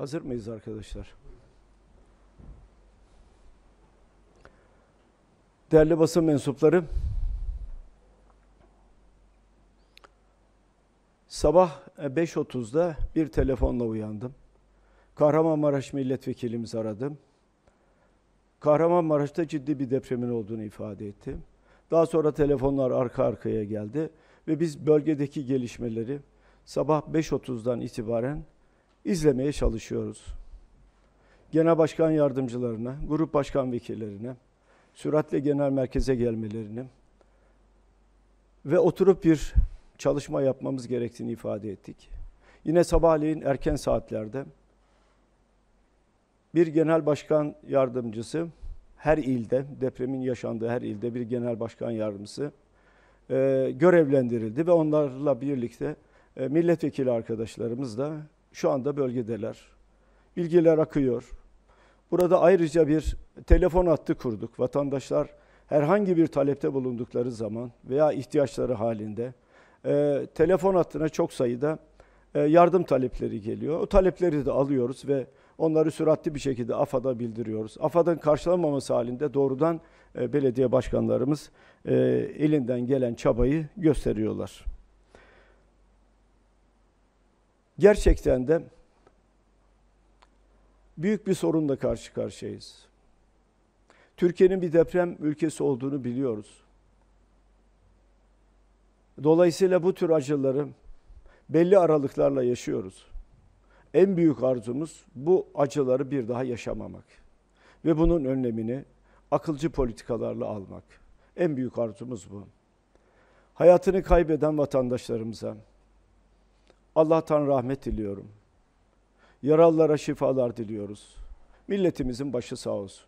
Hazır mıyız arkadaşlar? Değerli basın mensupları, sabah 5.30'da e, bir telefonla uyandım. Kahramanmaraş milletvekilimizi aradım. Kahramanmaraş'ta ciddi bir depremin olduğunu ifade etti. Daha sonra telefonlar arka arkaya geldi ve biz bölgedeki gelişmeleri sabah 5.30'dan itibaren izlemeye çalışıyoruz. Genel başkan yardımcılarına, grup başkan vekillerine, süratle genel merkeze gelmelerini ve oturup bir çalışma yapmamız gerektiğini ifade ettik. Yine sabahleyin erken saatlerde bir genel başkan yardımcısı her ilde, depremin yaşandığı her ilde bir genel başkan yardımcısı e, görevlendirildi ve onlarla birlikte e, milletvekili arkadaşlarımız da şu anda bölgedeler. Bilgiler akıyor. Burada ayrıca bir telefon hattı kurduk. Vatandaşlar herhangi bir talepte bulundukları zaman veya ihtiyaçları halinde e, telefon hattına çok sayıda e, yardım talepleri geliyor. O talepleri de alıyoruz ve onları süratli bir şekilde AFAD'a bildiriyoruz. AFAD'ın karşılanmaması halinde doğrudan e, belediye başkanlarımız e, elinden gelen çabayı gösteriyorlar. gerçekten de büyük bir sorunla karşı karşıyayız. Türkiye'nin bir deprem ülkesi olduğunu biliyoruz. Dolayısıyla bu tür acıları belli aralıklarla yaşıyoruz. En büyük arzumuz bu acıları bir daha yaşamamak ve bunun önlemini akılcı politikalarla almak. En büyük arzumuz bu. Hayatını kaybeden vatandaşlarımıza, Allah'tan rahmet diliyorum. Yaralılara şifalar diliyoruz. Milletimizin başı sağ olsun.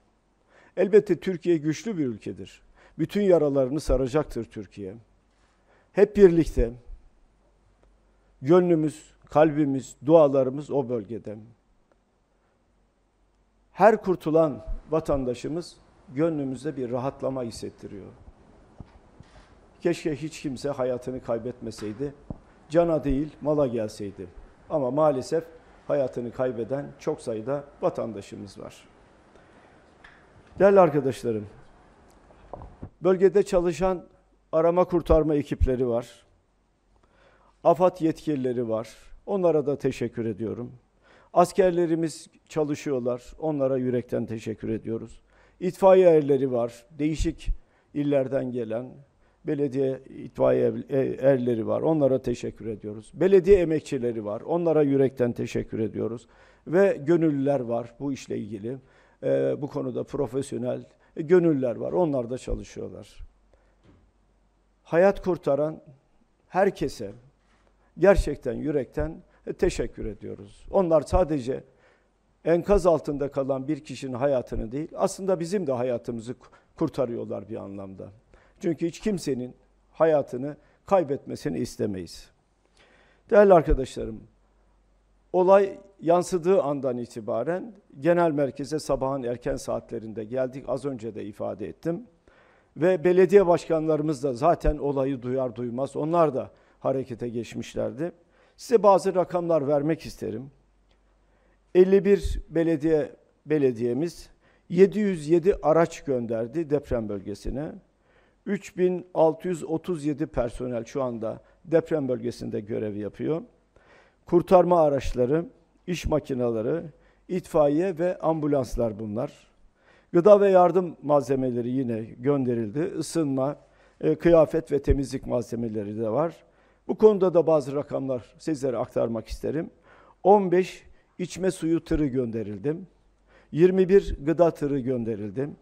Elbette Türkiye güçlü bir ülkedir. Bütün yaralarını saracaktır Türkiye. Hep birlikte gönlümüz, kalbimiz, dualarımız o bölgede. Her kurtulan vatandaşımız gönlümüzde bir rahatlama hissettiriyor. Keşke hiç kimse hayatını kaybetmeseydi cana değil mala gelseydi. Ama maalesef hayatını kaybeden çok sayıda vatandaşımız var. Değerli arkadaşlarım, bölgede çalışan arama kurtarma ekipleri var. AFAD yetkilileri var. Onlara da teşekkür ediyorum. Askerlerimiz çalışıyorlar. Onlara yürekten teşekkür ediyoruz. İtfaiye erleri var. Değişik illerden gelen belediye itfaiye erleri var. Onlara teşekkür ediyoruz. Belediye emekçileri var. Onlara yürekten teşekkür ediyoruz. Ve gönüllüler var bu işle ilgili. Ee, bu konuda profesyonel gönüllüler var. Onlar da çalışıyorlar. Hayat kurtaran herkese gerçekten yürekten teşekkür ediyoruz. Onlar sadece enkaz altında kalan bir kişinin hayatını değil, aslında bizim de hayatımızı kurtarıyorlar bir anlamda. Çünkü hiç kimsenin hayatını kaybetmesini istemeyiz. Değerli arkadaşlarım, olay yansıdığı andan itibaren genel merkeze sabahın erken saatlerinde geldik. Az önce de ifade ettim. Ve belediye başkanlarımız da zaten olayı duyar duymaz onlar da harekete geçmişlerdi. Size bazı rakamlar vermek isterim. 51 belediye belediyemiz 707 araç gönderdi deprem bölgesine. 3637 personel şu anda deprem bölgesinde görev yapıyor. Kurtarma araçları, iş makineleri, itfaiye ve ambulanslar bunlar. Gıda ve yardım malzemeleri yine gönderildi. Isınma, e, kıyafet ve temizlik malzemeleri de var. Bu konuda da bazı rakamlar sizlere aktarmak isterim. 15 içme suyu tırı gönderildim. 21 gıda tırı gönderildim.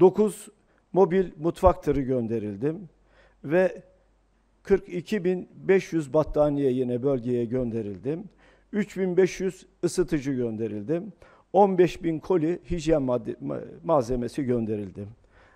9 mobil mutfak tırı gönderildim ve 42.500 battaniye yine bölgeye gönderildim. 3.500 ısıtıcı gönderildim. 15.000 koli hijyen madde, malzemesi gönderildim.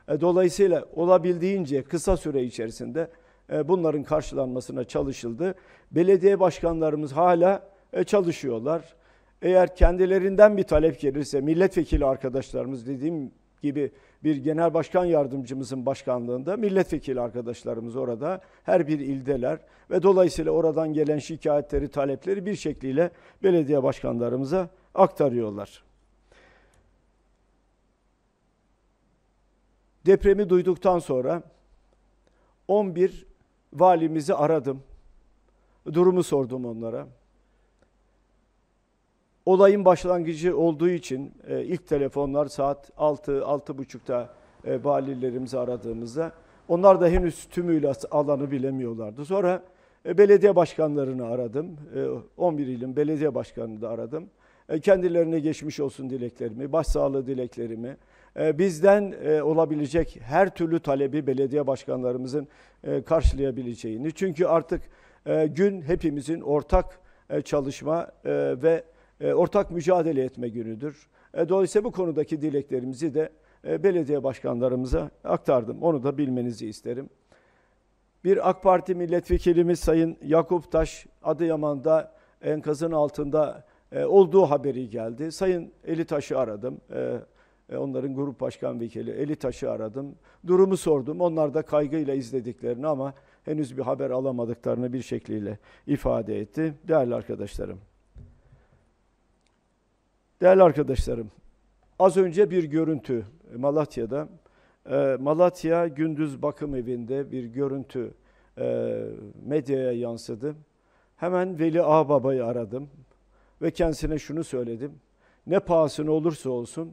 E, dolayısıyla olabildiğince kısa süre içerisinde e, bunların karşılanmasına çalışıldı. Belediye başkanlarımız hala e, çalışıyorlar. Eğer kendilerinden bir talep gelirse milletvekili arkadaşlarımız dediğim gibi bir genel başkan yardımcımızın başkanlığında milletvekili arkadaşlarımız orada her bir ildeler ve dolayısıyla oradan gelen şikayetleri, talepleri bir şekliyle belediye başkanlarımıza aktarıyorlar. Depremi duyduktan sonra 11 valimizi aradım. Durumu sordum onlara. Olayın başlangıcı olduğu için e, ilk telefonlar saat 6-6.30'da e, valilerimizi aradığımızda onlar da henüz tümüyle alanı bilemiyorlardı. Sonra e, belediye başkanlarını aradım. E, 11 ilin belediye başkanını da aradım. E, kendilerine geçmiş olsun dileklerimi, başsağlığı dileklerimi, e, bizden e, olabilecek her türlü talebi belediye başkanlarımızın e, karşılayabileceğini. Çünkü artık gün hepimizin ortak çalışma ve e, ortak mücadele etme günüdür. E, dolayısıyla bu konudaki dileklerimizi de e, belediye başkanlarımıza aktardım. Onu da bilmenizi isterim. Bir AK Parti milletvekilimiz Sayın Yakup Taş Adıyaman'da enkazın altında olduğu haberi geldi. Sayın Eli Taş'ı aradım. Onların grup başkan vekili Eli Taş'ı aradım. Durumu sordum. Onlar da kaygıyla izlediklerini ama henüz bir haber alamadıklarını bir şekliyle ifade etti. Değerli arkadaşlarım. Değerli arkadaşlarım, az önce bir görüntü e, Malatya'da. E, Malatya Gündüz Bakım Evi'nde bir görüntü e, medyaya yansıdı. Hemen Veli Ağbaba'yı aradım ve kendisine şunu söyledim. Ne pahasına olursa olsun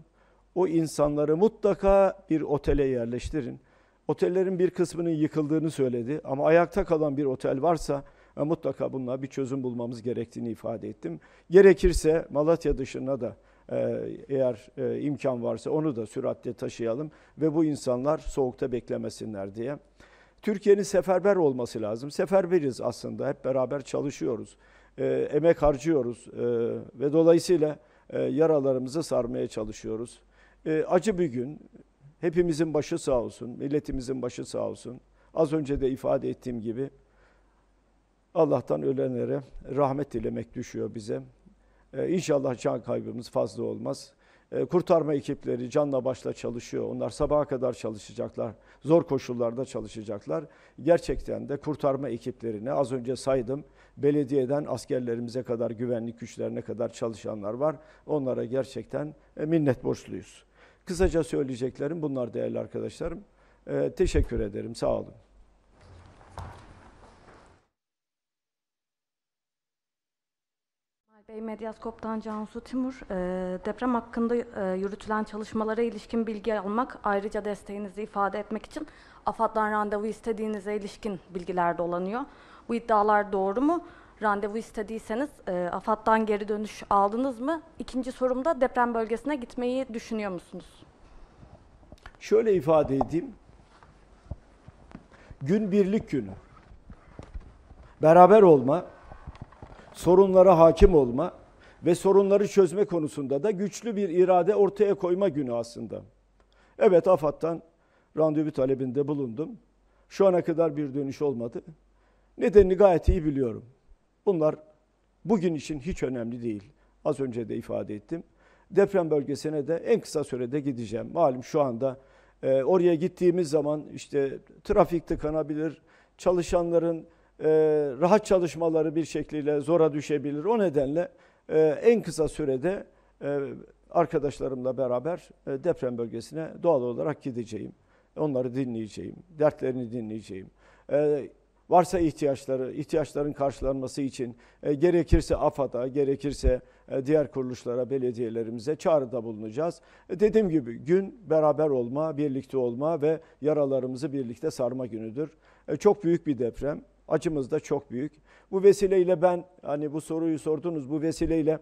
o insanları mutlaka bir otele yerleştirin. Otellerin bir kısmının yıkıldığını söyledi ama ayakta kalan bir otel varsa e, mutlaka bununla bir çözüm bulmamız gerektiğini ifade ettim. Gerekirse Malatya dışına da e, eğer e, imkan varsa onu da süratle taşıyalım ve bu insanlar soğukta beklemesinler diye. Türkiye'nin seferber olması lazım. Seferberiz aslında hep beraber çalışıyoruz, e, emek harcıyoruz e, ve dolayısıyla e, yaralarımızı sarmaya çalışıyoruz. E, acı bir gün, hepimizin başı sağ olsun, milletimizin başı sağ olsun. Az önce de ifade ettiğim gibi Allah'tan ölenlere rahmet dilemek düşüyor bize. Ee, inşallah can kaybımız fazla olmaz. Ee, kurtarma ekipleri canla başla çalışıyor. Onlar sabaha kadar çalışacaklar. Zor koşullarda çalışacaklar. Gerçekten de kurtarma ekiplerine az önce saydım. Belediyeden askerlerimize kadar, güvenlik güçlerine kadar çalışanlar var. Onlara gerçekten e, minnet borçluyuz. Kısaca söyleyeceklerim bunlar değerli arkadaşlarım. Ee, teşekkür ederim. Sağ olun. Bey Medyaskop'tan Cansu Timur, ee, deprem hakkında e, yürütülen çalışmalara ilişkin bilgi almak, ayrıca desteğinizi ifade etmek için AFAD'dan randevu istediğinize ilişkin bilgiler dolanıyor. Bu iddialar doğru mu? Randevu istediyseniz e, AFAD'dan geri dönüş aldınız mı? İkinci sorumda deprem bölgesine gitmeyi düşünüyor musunuz? Şöyle ifade edeyim. Gün birlik günü. Beraber olma, sorunlara hakim olma ve sorunları çözme konusunda da güçlü bir irade ortaya koyma günü aslında. Evet AFAD'dan randevu talebinde bulundum. Şu ana kadar bir dönüş olmadı. Nedenini gayet iyi biliyorum. Bunlar bugün için hiç önemli değil. Az önce de ifade ettim. Deprem bölgesine de en kısa sürede gideceğim. Malum şu anda e, oraya gittiğimiz zaman işte trafik tıkanabilir, çalışanların e, rahat çalışmaları bir şekilde zora düşebilir. O nedenle e, en kısa sürede e, arkadaşlarımla beraber deprem bölgesine doğal olarak gideceğim. Onları dinleyeceğim, dertlerini dinleyeceğim. varsa ihtiyaçları, ihtiyaçların karşılanması için gerekirse AFAD'a, gerekirse diğer kuruluşlara, belediyelerimize çağrıda bulunacağız. E, dediğim gibi gün beraber olma, birlikte olma ve yaralarımızı birlikte sarma günüdür. çok büyük bir deprem. Acımız da çok büyük. Bu vesileyle ben hani bu soruyu sordunuz bu vesileyle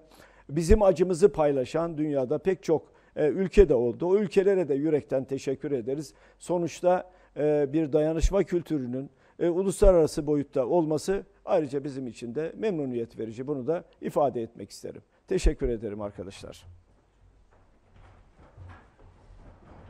bizim acımızı paylaşan dünyada pek çok e, ülke de oldu. O ülkelere de yürekten teşekkür ederiz. Sonuçta e, bir dayanışma kültürünün e, uluslararası boyutta olması ayrıca bizim için de memnuniyet verici. Bunu da ifade etmek isterim. Teşekkür ederim arkadaşlar.